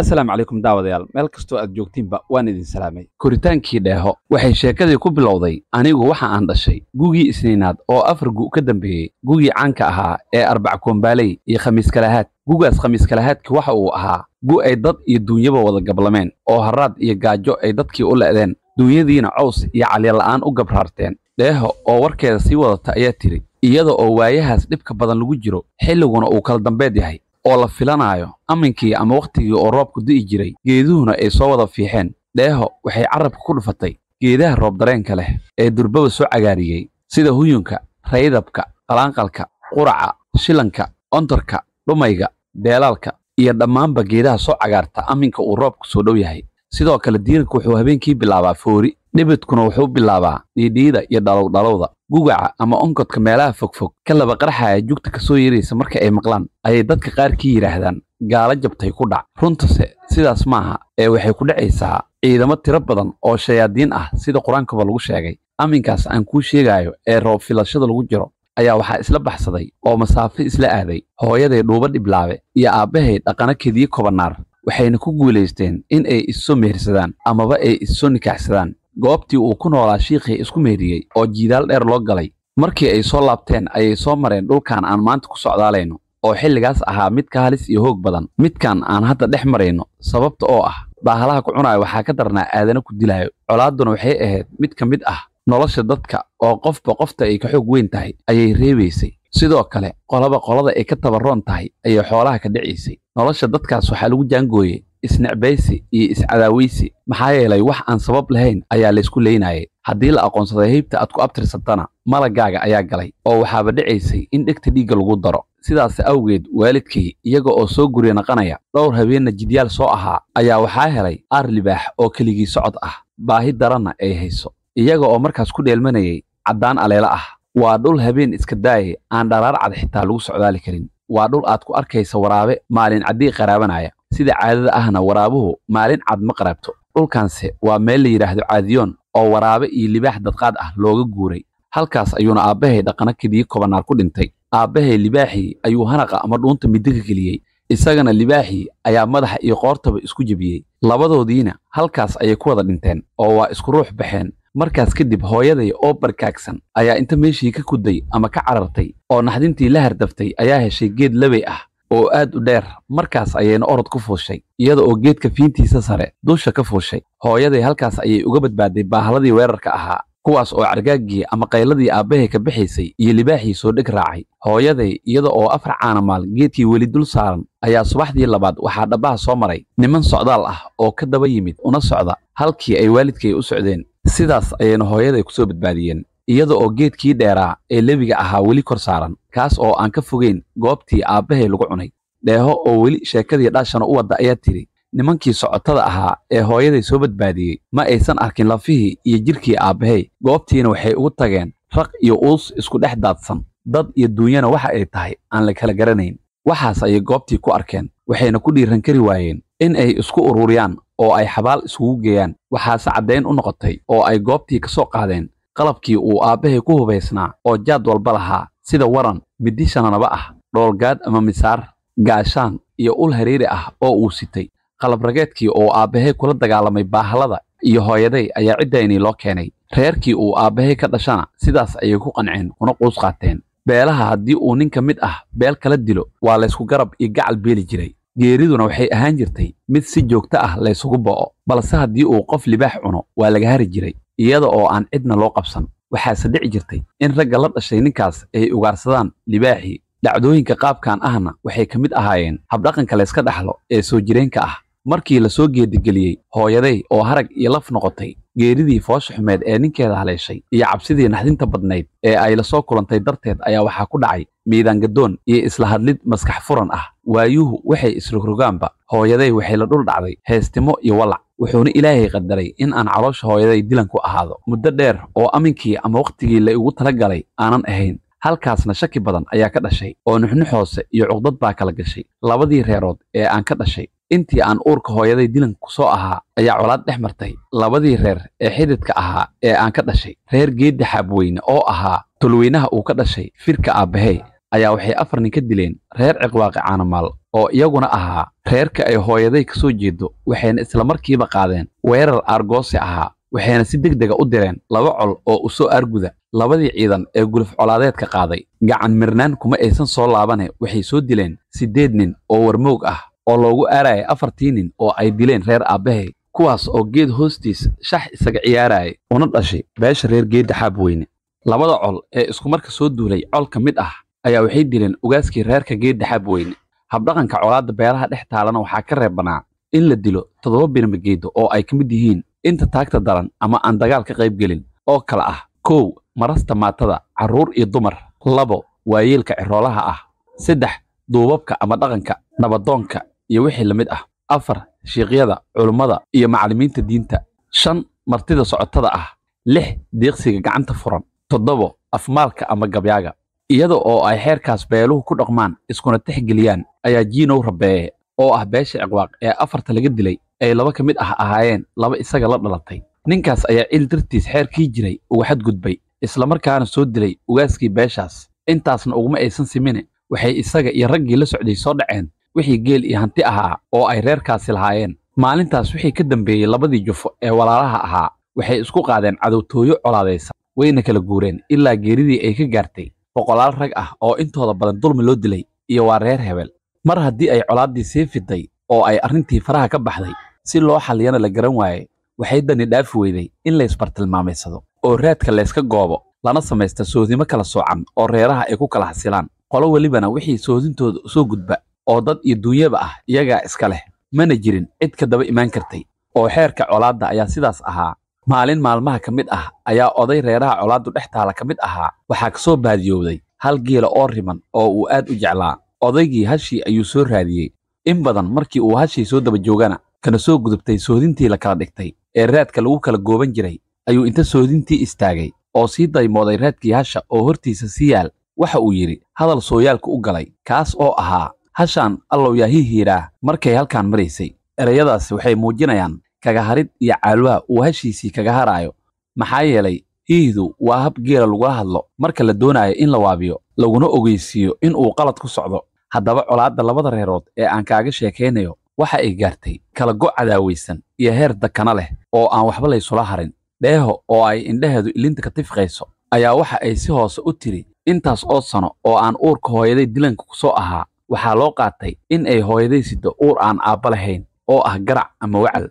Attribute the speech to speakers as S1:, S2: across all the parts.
S1: asalaamu calaykum daawadayaal meel kastoo aad joogtiinba waan idin salaamay koritaankii dheeho waxay sheekadii ku bilowday anigu waxa aan dhashay gugii isniinaad oo afar gu ka dambeeyey gugii caanka ahaa ee arbac koombaaleey iyo khamiiskalahaad gugaas khamiiska waxa uu ahaa gu ay dad iyo duunyaba wada gablameen oo haraad iyo gaajo ay dadkii u le'deen duunyadiina cows iyo calyola'aan u gabraarteen dheeho oo warkeeda sii wadata ayaa tidhi iyada oo waayahaas dhibka badan lagu jiro xilliguna uu kala dambeed yahay oo la filanayo aminkii ama wakhtigii oo roobku di'i jiray geeduhuna ay soo wada fiixeen dheeho waxay carabka ku dhufatay geedaha roobdareenka leh ee durbaba soo cagaariyey sida huyunka raydabka qalaanqalka quraca shilanka ontarka dhumayga deelaalka iyo dhammaanba geedaha soo cagaarta aminka uu roobku soo dhow yahay sidoo kale diiranku wuxuu habeenkii bilaabaa foori dhibidkuna wuxuu bilaabaa dhiidhiida iyo dhalowdhalowda gugaca ama onkodka meelaha fogfog ka laba qarxaya jugta kasoo yeeraysa marka ay maqlaan ayay dadka qaar ka yidhaahdaan gaala jabtay ku dhac runtase sidaas maaha ee waxay ku dhacaysaa ciidamo tiro badan oo shayaadiin ah sida qur-aankaba lagu sheegay aminkaas aan kuu sheegaayo ee roob filashada lagu jiro ayaa waxaa isla baxsaday oo masaafo isla aaday hooyaday dhuuba dhiblaabe iyo aabbahay dhaqana kediye kobanaar waxayna ku guulaysteen in ay issoo mehersadaan amaba ay issoo nikaaxsadaan goobtii uu ku noolaa shiikhii isku meheriyey oo jiidaal dheer loo galay markii ay soo laabteen ayay soo mareen dhulkan aan maanta ku socdaalayno oo xilligaas ahaa mid ka halis iyo hoog badan midkan aan hadda dhex marayno sababta oo ah baahalaha ku cunaayo waxaa ka darnaa aadana ku dilaayo colaadduna waxay ahayd mid ka mid ah nolosha dadka oo qofba qofta ay ka xoog weyn tahay ayay reebaysay sidoo kale qolaba qolada ay ka tabaroon tahay ayay xoolaha ka dhicaysay nolosha dadkaas waxaa lagu jaangooyey isnecbaysi iyo iscadaawaysi maxaa yeelay wax aan sabab lahayn ayaa laysku leynayay haddii la aqoonsaday heybta aad ku abtirsatana malagaaga ayaa galay oo waxaaba dhicaysay in dhegta dhiigga lagu daro sidaas awgeed waalidkii iyaga oo soo gurya naqanaya dhowr habeenna jidyaal soo ahaa ayaa waxaa helay aar libaax oo keligii socod ah baahi daranna ay hayso iyaga oo markaas ku dheelmanayay caddaan aleela ah waa dhul habeen iska daaye aan dharaar cad xitaa lagu socdaali karin waa dhul aad ku arkaysa waraabe maalin caddii qaraabanaya sida caadada ahna waraabuhu maalin cad ma qaraabto dhulkaanse waa meel la yidhaahdo caadiyoon oo waraabe iyo libaax dadqaad ah looga guuray halkaas ayuuna aabbahay dhaqano kediye kobanaar ku dhintay aabbahay libaaxii ayuu hanaqa ama dhuunta middo geliyey isagana libaaxii ayaa madaxa iyo qoortaba isku jebiyey labadoodiina halkaas ayay ku wada dhinteen oo waa isku ruux baxeen markaas kadib hooyaday oo barkaagsan ayaa inta meeshii ka kudday ama ka carartay oo naxdintii la hardaftay ayaa heshay geed labay ah oo aad u dheer markaas ayayna orod ku fuushay iyada oo geedka fiintiisa sare dusha ka fuushay hooyaday halkaas ayay uga badbaaday baahladii weerarka ahaa kuwaas oo cargaaggii ama qayladii aabbahay ka bixaysay iyo libaaxii soo dheg raacay hooyaday iyada oo afar caanamaal geedkii weli dul saaran ayaa subaxdii labaad waxaa dhabbaha soo maray niman socdaal ah oo ka daba yimid una socda halkii ay waalidkay u socdeen sidaas ayayna hooyaday ku soo badbaadiyeen iyada oo geedkii dheeraa ee lebiga ahaa weli kor saaran kaas oo aan ka fogeyn goobtii aabbahay lagu cunay dheeho oo weli sheekadii dhaashana u wadda ayaa tidhi nimankii socotada ahaa ee hooyaday soo badbaadiyey ma aysan arkin lafihii iyo jirkii aabbahay goobtiina waxay ugu tageen raq iyo uus isku dhex daadsan dad iyo duunyana waxa ay tahay aan la kala garanayn waxaas ayay goobtii ku arkeen waxayna ku dhiiran kari waayeen in ay isku ururiyaan oo ay xabaal isugu geeyaan waxaase caddayn u noqotay oo ay goobtii ka soo qaadeen qalabkii uu aabbahay ku hubaysnaa oo jaad walba lahaa sida waran middi shananaba ah dhoolgaad ama misaar gaashaan iyo ul hariiri ah oo uu sitay qalabrageedkii rageedkii oo aabbahay kula dagaalamay baahlada iyo hooyaday ayaa ciddaynii loo keenay reerkii uu aabbahay ka dhashana sidaas ayay ku qanceen kuna quus qaateen beelaha haddii uu nin ka mid ah beel kala dilo waa laysku garab iyo gacal beeli jiray geeriduna waxay ahaan jirtay mid si joogto ah laysugu bo'o balse haddii uu qof libaax cuno waa laga hari jiray iyada oo aan cidna loo qabsan waxaase dhici jirtay in ragga la dhashay ninkaas ay ugaarsadaan libaaxii dhacdooyinka qaabkan ahna waxay ka mid ahaayeen habdhaqanka layska dhaxlo ee soo jireenka ah markii la soo geedigeliyey hooyaday oo harag iyo laf noqotay geeridii foosha xumeed ee ninkeeda haleeshay iyo cabsidii naxdinta badnayd ee ay lasoo kulantay darteed ayaa waxaa ku dhacay miidaangadoon iyo isla hadlid maskax furan ah waayuhu waxay isrogrogaanba hooyaday waxay la dhul dhacday heestimo iyo walac wuxuuna ilaahay qadaray in aan caloosha hooyaday dilan ku ahaado muddo dheer oo aminkii ama wakhtigii la igu tala galay aanan ahayn halkaasna shaki badan ayaa ka dhashay oo nuxnux hoose iyo cuqdad baa kala gashay labadii reerood ee aan ka dhashay intii aan uurka hooyaday dilan ku soo ahaa ayaa colaad dhex martay labadii reer ee xididka ahaa ee aan ka dhashay reer geedda xaabweyne oo ahaa tolweynaha uu ka dhashay firka aabbahey ayaa waxay afar nin ka dileen reer ciqwaaqi caanamaal oo iyaguna ahaa reerka ay hooyaday ka soo jeedo waxayna islamarkiiba qaadeen weerar aargoose ahaa waxayna si deg dega ah u direen laba col oo u soo aarguda labadii ciidan ee guluf colaadeedka qaaday gacan mirnaan kuma aysan soo laabane waxay soo dileen siddeed nin oo warmoog ah oo loogu aaraya afartii nin oo ay dileen reer aabbahay kuwaas oo geed hoostiis shax isaga ciyaaraayay una dhashay beesha reer geedda xaabweyne labada col ee isku marka soo duulay col ka mid ah ayaa waxay dileen ugaaskii reerka geedda xaabweyne habdhaqanka colaadda beeraha dhex taalana waxaa ka reeb banaa in la dilo toddoba birmageedo oo ay ka mid yihiin inta taagta daran ama aan dagaal ka qayb gelin oo kale ah kow marasta maatada carruur iyo dumar labo waayeelka ciroolaha ah saddex duubabka ama dhaqanka nabadoonka iyo wixii la mid ah afar shiikyada culummada iyo macallimiinta diinta shan martida socotada ah lix deeqsiga gacanta furan toddobo afmaalka ama gabyaaga iyada oo ay xeerkaas beeluhu ku dhaqmaan iskuna tixgeliyaan ayaa jiinow rabeeye oo ah beesha ciqwaaq ee afarta laga dilay ay laba ka mid ah ahaayeen laba isaga la dhalatay ninkaas ayaa cil dartiis xeerkii jiray uga xadgudbay islamarkaana soo dilay ugaaskii beeshaas intaasna uguma aysan simine waxay isaga iyo raggii la socday soo dhaceen wixii geel iyo hanti ahaa oo ay reerkaasi lahaayeen maalintaas wixii ka dambeeyey labadii jufo ee walaalaha ahaa waxay isku qaadeen cadowtooyo colaadaysa wayna kala guureen ilaa geeridii ay ka gaartay boqolaal rag ah oo intooda badan dulmi loo dilay iyo waa reer hebel mar haddii ay colaaddii sii fiday oo ay arrintii faraha ka baxday si loo xalliyana la garan waaye waxay dani dhaafi weyday in lays bartilmaamaysado oo raadka layska goobo lana samaysta soodimo kala soocan oo reeraha ay ku kala hasilaan qolo welibana wixii soodintooda soo gudba oo dad iyo duunyaba ah iyagaa iska leh mana jirin cid ka daba imaan kartay oo xeerka colaadda ayaa sidaas ahaa maalin maalmaha ka mid ah ayaa oday reeraha colaaddu dhex taala ka mid ahaa waxaa ka soo baadiyowday hal geela oo riman oo uu aad u jeclaa odaygii hashii ayuu soo raadiyey in badan markii uu hashii soo daba joogana kana soo gudubtay soodintii la kala dhigtay ee raadka lagu kala gooban jiray ayuu inta soodintii istaagay oo sii daymooday raadkii hasha oo hortiisa si yaal waxa uu yidhi hadal sooyaalka u galay kaas oo ahaa hashaan allow yaa hii markay halkaan maraysay erayadaasi waxay muujinayaan kagaharid iyo caalwaha uu hashiisii kaga haraayo maxaa yeelay iidu waa hab geela lagula hadlo marka la doonayo in la waabiyo laguna ogeysiiyo in uu qalad ku socdo haddaba colaadda labada reerood ee aan kaaga sheekaynayo waxa ay gaartay kala go' cadaawaysan iyo heer dakana leh oo aan waxba laysula harin dheeho oo ay indhaheedu ilinta ka tifqayso ayaa waxa ay si hoose u tiri intaas oo sano oo aan uurka hooyaday dilanka ku soo ahaa waxaa loo qaatay in ay hooyaday sido uur aan aabba lahayn oo ah garac ama wacal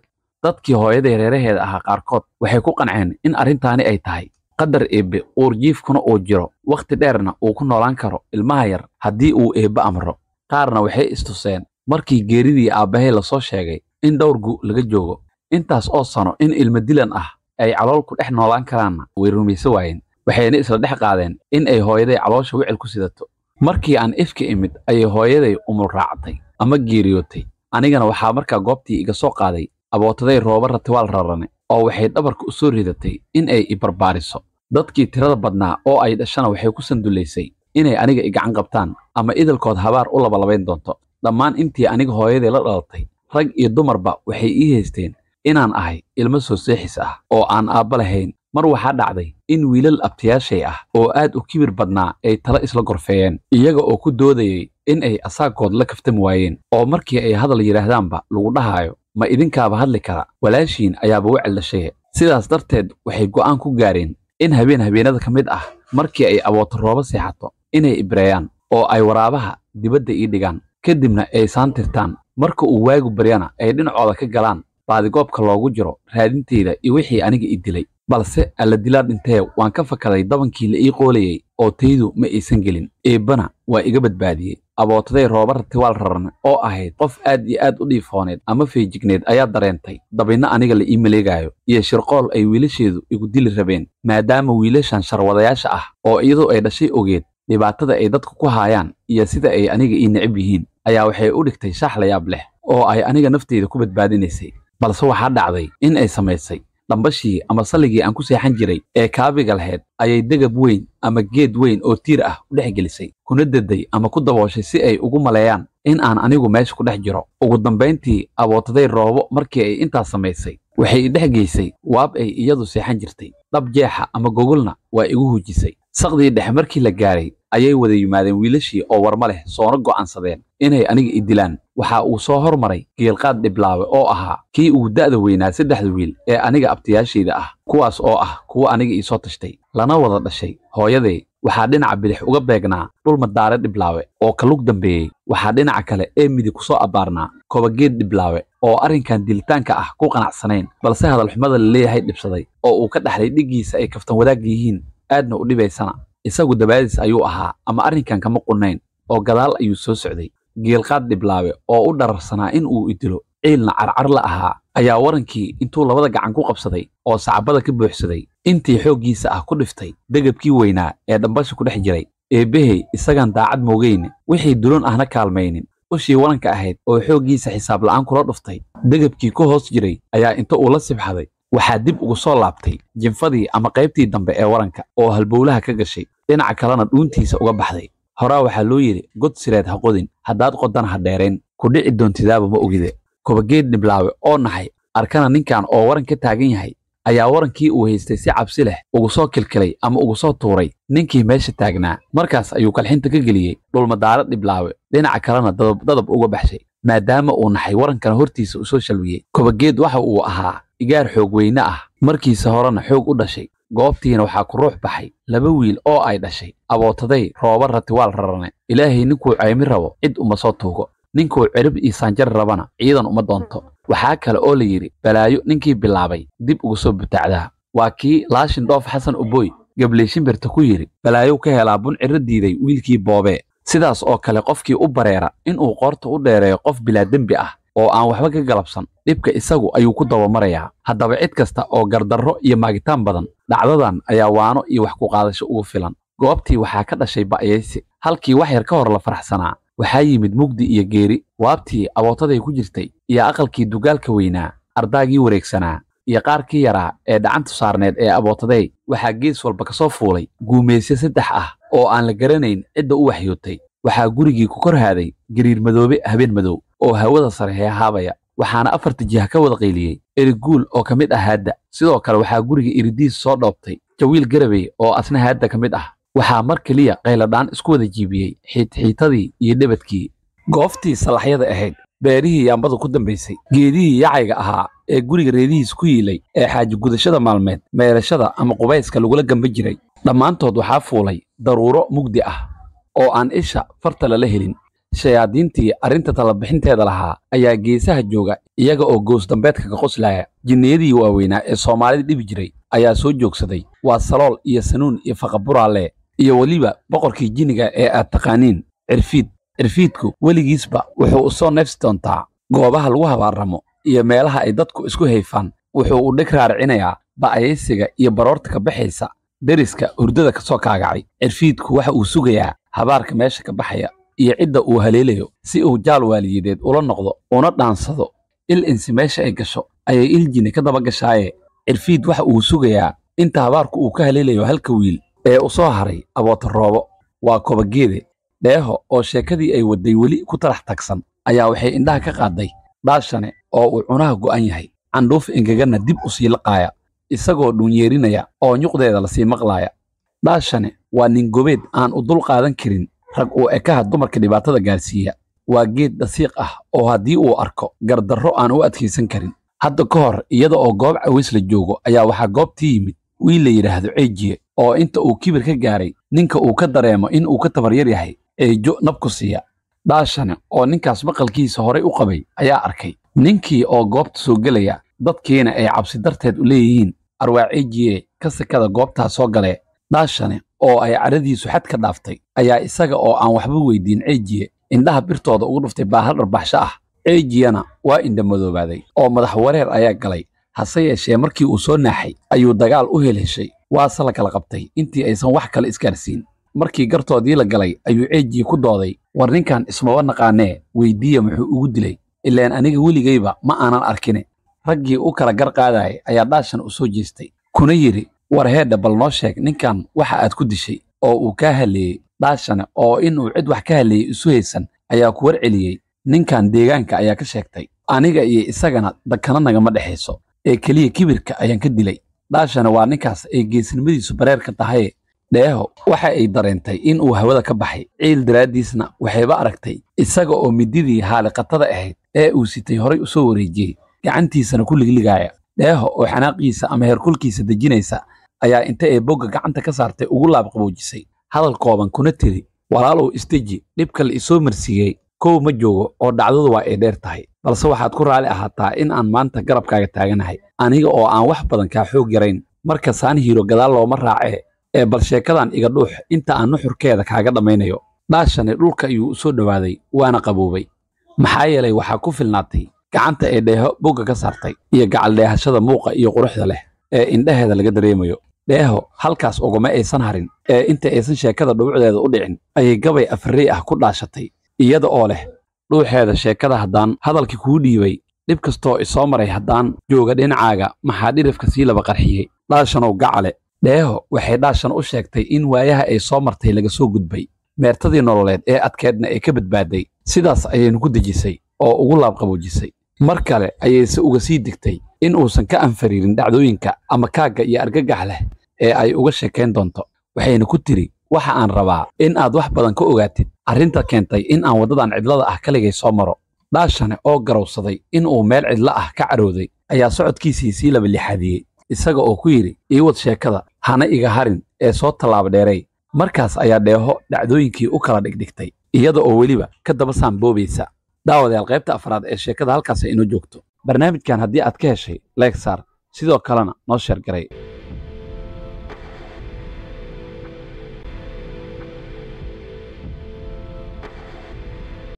S1: dadkii hooyada reeraheeda ahaa qaarkood waxay ku qanceen in arrintaani ay tahay qadar eebbe uur jiifkuna uu jiro wakhti dheerna uu ku noolaan karo ilmaha yar haddii uu eebbe amro qaarna waxay istuseen markii geeridii aabbahay lasoo sheegay in dhowr gu laga joogo intaas oo sano in ilma dilan ah ay calool ku dhex noolaan karaanna way rumayse waayeen waxayna isla dhex qaadeen in ay hooyaday caloosha wicil ku sidato markii aan ifka imid ayay hooyaday umul raactay ama geeriyootay anigana waxaa markaa goobtii iga soo qaaday abootaday rooba ratiwaal rarane oo waxay dhabarka u soo ridatay in ay i barbaariso dadkii tirada badnaa oo ay dhashana waxay ku sandulaysay inay aniga i gacan qabtaan ama idalkood habaar u labalabayn doonto dhammaan intii aniga hooyadii la dhalatay rag iyo dumarba waxay ii haysteen inaan ahay ilmo soo seexis ah oo aan aabba lahayn mar waxaa dhacday in wiilal abtiyaashay ah oo aad u kibir badnaa ay tala isla gorfeeyeen iyaga oo ku doodayay in ay asaagood la kaftam waayeen oo markii ay hadal yidhaahdaanba lagu dhahaayo ma idinkaaba hadli kara walaashiin ayaaba u celashaya sidaas darteed waxay go'aan ku gaareen in habeen habeenada ka mid ah markii ay abooto seexato inay ibreeyaan oo ay waraabaha dibadda ii dhigaan kadibna ay saantirtaan marka uu waagu baryana ay dhinacooda ka galaan baadigoobka loogu jiro raadinteyda iyo wixii aniga i dilay balse alla dilaa dhintee waan ka fakaday dabankii la ii qoolayey ootaydu ma aysan gelin eebbana waa iga badbaadiyey abootaday roobar tiwaal rarne oo ahayd qof aad iyo aad u dhiifooneed ama feejigneed ayaa dareentay dabinna aniga la ii maleegaayo iyo shirqool ay wiilasheedu igu dili rabeen maadaama wiilashan sharwadayaasha ah oo iyadoo ay dhashay ogeed dhibaatada ay dadku ku haayaan iyo sida ay aniga ii necab yihiin ayaa waxay u dhigtay shaax layaab leh oo ay aniga nafteyda ku badbaadinaysay balse waxaa dhacday in ay samaysay dhambashii ama salligii aan ku seexan jiray ee kaabiga lahayd ayay degab weyn ama geed weyn oo tiir ah u dhex gelisay kuna deday ama ku dabooshay si ay ugu maleeyaan in aan anigu meesha ku dhex jiro ugu dambayntii abootaday roobo markii ay intaas samaysay waxay i dhex geysay waab ay iyadu seexan jirtay dhab jeexa ama gogolna waa igu huujisay saqdii dhexe markii la gaaray ayay wada yimaadeen wiilashii oo warma leh soona go'aansadeen inay aniga i dilaan waxa uu soo hormaray geelqaad dhiblaawe oo ahaa kii ugu da'da weynaa saddexda wiil ee aniga abtiyaashayda ah kuwaas oo ah kuwa aniga ii soo tashtay lana wada dhashay hooyadee waxaa dhinaca bidix uga beegnaa dhul madaare dhiblaawe oo ka dambeeyey waxaa dhinaca kale ee midig ku soo abbaarnaa kobageed dhiblaawe oo arrinkan dilitaanka ah ku qanacsanayn balse hadal xumada la leeyahay dhibsaday oo uu ka dhaxlay dhiggiisa ay kaftan wadaag yihiin aadna u dhibaysana isagu dabaadis ayuu ahaa ama arrinkan kama qunnayn oo gadaal ayuu soo socday giilqaad dhiblaabe oo u dhararsanaa in uu idilo ciilna carcar la ahaa ayaa warankii intuu labada gacan ku qabsaday oo sacbada ka buuxsaday intii xooggiisa ah ku dhiftay degabkii weynaa ee dhambasha ku dhex jiray eebbehey isagaan daacad moogeyne wixii dulan ahna kaalmaynin ushii waranka ahayd oo xooggiisa xisaab la'aan kula dhuftay degabkii ku hoos jiray ayaa inta uu la sibxaday waxaa dib ugu soo laabtay jinfadii ama qaybtii dambe ee waranka oo halbowlaha ka gashay dhinaca kalena dhuuntiisa uga baxday horaa waxaa loo yidhi god sireed ha qodin haddaad qodana ha dheereen ku dhici doontidaaba ma ogide kobageed niblaawe oo naxay arkana ninkan oo waran ka taagan yahay ayaa warankii uu haystay si cabsi leh ugu soo kilkilay ama ugu soo tuuray ninkii meesha taagnaa markaas ayuu kalxinta ka geliyey dhulmadaaro dhiblaawe dhinaca kalena dadab uga baxshay maadaama uu naxay warankana hortiisa usoo shalwiyey kobageed waxa uu ahaa igaar xoogweyne ah markiisa horena xoog u dhashay goobtiina waxaa ku ruux baxay laba wiil oo ay dhashay abootaday rooba ratiwaal rarane ilaahay ninkuu caymi rabo cid uma soo tuugo ninkuu cirib iyo saanjar rabana ciidan uma doonto waxaa kale oo la yidhi balaayo ninkii bilaabay dib uga soo butacdaa waa kii laashindhoof xasan uboy gebleyshimbirta ku yidhi balaayow ka helaa bun ciro diiday wiilkii boobee sidaas oo kale qofkii u bareera inuu qoorta u dheereeyo qof bilaa dembi ah oo aan waxba ka galabsan dhibka isagu ayuu ku dabamarayaa haddaba cid kasta oo gardarro iyo maagitaan badan dhacdadan ayaa waano iyo wax ku qaadasho ugu filan goobtii waxaa ka dhashay ba'yaysi halkii wax yar ka hor la faraxsanaa waxaa yimid mugdi iyo geeri waabtii abootaday ku jirtay iyo aqalkii dugaalka weynaa ardaagii wareegsanaa iyo qaarkii yaraa ee dhacantu saarneed ee abootadey waxaa gees walba ka soo fuulay guumaysyo saddex ah oo aan la garanayn cidda u waxyootay waxaa gurigii ku kor haaday gariir madoobe habeen madow oo hawada sare hee haabaya waxaana afarta jiha ka wada qayliyey eriguul oo ka mid ah haadda sidoo kale waxaa guriga iridiis soo dhoobtay jawiil garabey oo asna haadda ka mid ah waxaa mar keliya kayladhaan isku wada jiibiyey xiidxiitadii iyo dhabadkii goobtii salaxyada ahayd beerihii yaambadu ku dambaysay geedihii yacayga ahaa ee guriga reedihiis ku yiilay ee xaaji gudashada maalmeed meelashada ama qubayska lagula gamba jiray dhammaantood waxaa fuulay daruuro mugdi ah oo aan isha farta lala helin shayaadiintii arrinta talabixinteeda lahaa ayaa geesaha jooga iyaga oo goosdambeedka dambeedka ka qoslaya jinniyadii waaweynaa ee soomaalida dhibi jiray ayaa soo joogsaday waa salool iyo sanuun iyo faqaburaale iyo weliba boqorkii jinniga ee aad taqaaniin cirfiid cirfiidku weligiisba wuxuu u soo neefsi doontaa goobaha lagu habaarramo iyo meelaha ay dadku isku hayfaan wuxuu u dhig raaricinayaa ba'ayaysiga iyo baroorta ka baxaysa deriska hurdada ka soo kaagacay cirfiidku waxa uu sugayaa habaarka meesha ka baxaya iyo cidda uu haleelayo si uu jaal waaliyadeed ula noqdo una dhaansado il insi meesha ay gasho ayay iljini ka daba gashaaye cirfiid waxa uu sugayaa inta habaarku uu ka haleelayo halka wiil ee u soo haray aboota roobo waa kobageede dheeho oo sheekadii ay wadday weli ku tarax tagsan ayaa waxay indhaha ka qaadday dhaashane oo uu cunaha go'an yahay candhuuf ingaganna dib u sii laqaaya isagoo dhuunyeerinaya oo nyuqdeeda lasii maqlaaya dhaashane waa ningobeed aan u dul qaadan karin rag uu ekaha dumarka dhibaatada gaarsiiya waa geed dhasiiq ah oo haddii uu arko gardarro aan u adkaysan karin hadda ka hor iyada oo goob caways la joogo ayaa waxaa goobtii yimid wiil la yidhaahdo ceejiye oo inta uu kibir ka gaaray ninka uu ka dareemo in uu ka tabaryar yahay eejo nabku siiya dhaashana oo ninkaas maqalkiisa horay u qabay ayaa arkay ninkii oo goobta soo gelaya dadkiina ay cabsi darteed u leeyihiin ceejiye ka sakada goobtaa soo galee daashani oo ay caradiisu xad ka dhaaftay ayaa isaga oo aan waxba weydiin ceejiye indhaha birtooda ugu dhuftay baahal dharbaxsho ah ceejiyana waa indhamadoobaaday oo madax wareer ayaa galay hase yeeshee markii uu soo naaxay ayuu dagaal u helheshay waase la kala qabtay intii aysan wax kale isgaarsiin markii gartoodii la galay ayuu ceejii ku dooday war ninkan ismaba naqaanee weydiiya muxuu ugu dilay ilaan aniga weligayba ma aanan arkine raggii u kala gar ayaa dhaashan u soo jeestay kuna yidhi war heedhe bal noo sheeg ninkan waxa aad ku dishay oo uu kaa haleeyey dhaashana oo inuu cid wax ka haleeyey isu haysan ayaa ku war celiyey ninkan deegaanka ayaa ka sheegtay aniga iyo isagana dakana nagama dhexayso ee keliya kibirka ayaan ka dilay dhaashana waa ninkaas ay geesinimadiisu bareerka tahaye dheeho waxa ay dareentay in uu hawada ka baxay ciil daraaddiisna waxayba aragtay isaga oo mididii haaliqatada ahayd ee uu sitay horay u soo wareejiyey gacantiisana ku ligligaaya dheeho oo xanaaqiisa ama heerkulkiisa dejinaysa ayaa inta ay bogga gacanta ka saartay ugu laabqaboojisay hadal kooban kuna tiri walaalow isteji dhibka la isoo marsiiyey kow ma joogo oo dhacdadu waa ay dheer tahay balse waxaad ku raali ahaataa in aan maanta garabkaaga taaganahay aniga oo aan wax badan kaa xoog yarayn marka saan saanhiiro gadaal looma raacee ee bal sheekadan iga dhuux inta aan nuxurkeeda kaaga dhammaynayo dhaashani dhulka ayuu u soo dhowaaday waana qaboobay maxaa yeelay waxaa ku filnaatay gacanta ee dheeho bogga ka saartay iyo gacaldheehashada muuqa iyo quruxda leh ee indhaheeda laga dareemayo dheeho halkaas ugama aysan harin ee inta aysan sheekada dhuucdeeda u dhicin ayay gabay afriy ah ku dhaashatay iyada oo leh dhuuxeeda sheekada haddaan hadalkii kuu dhiibay dhib kastoo isoo maray haddaan jooga dhinacaaga maxaa dhirifka sii laba qarxiyey dhaashanow gacale dheeho waxay dhaashan u sheegtay in waayaha ay soo martay laga soo gudbay meertadii nololeed ee adkeedna ay ka badbaaday sidaas ayaynu ku dejisay oo ugu laabqaboojisay mar kale ayayse uga sii digtay in uusan ka anfariirin dhacdooyinka ama kaagga iyo argagax leh ee ay uga sheekayn doonto waxayna ku tiri waxa aan rabaa in aad wax badan ka ogaatid arrinta keentay in aan waddadan cidlada ah kaligay soo maro dhaashane oo garowsaday in uu meel cidla ah ka cadhowday ayaa socodkiisii sii laba lixaadiyey isaga oo ku yidhi iiwad sheekada hana iga harin ee soo tallaab dheeray markaas ayaa dheeho dhacdooyinkii u kala dhigdhigtay iyada oo weliba ka daba saan boobaysa daawadayaal qaybta afraad ee sheekada halkaas inoo joogto barnaamijkan haddii aad ka heshay leegsaar sidoo kalena noo sheergaray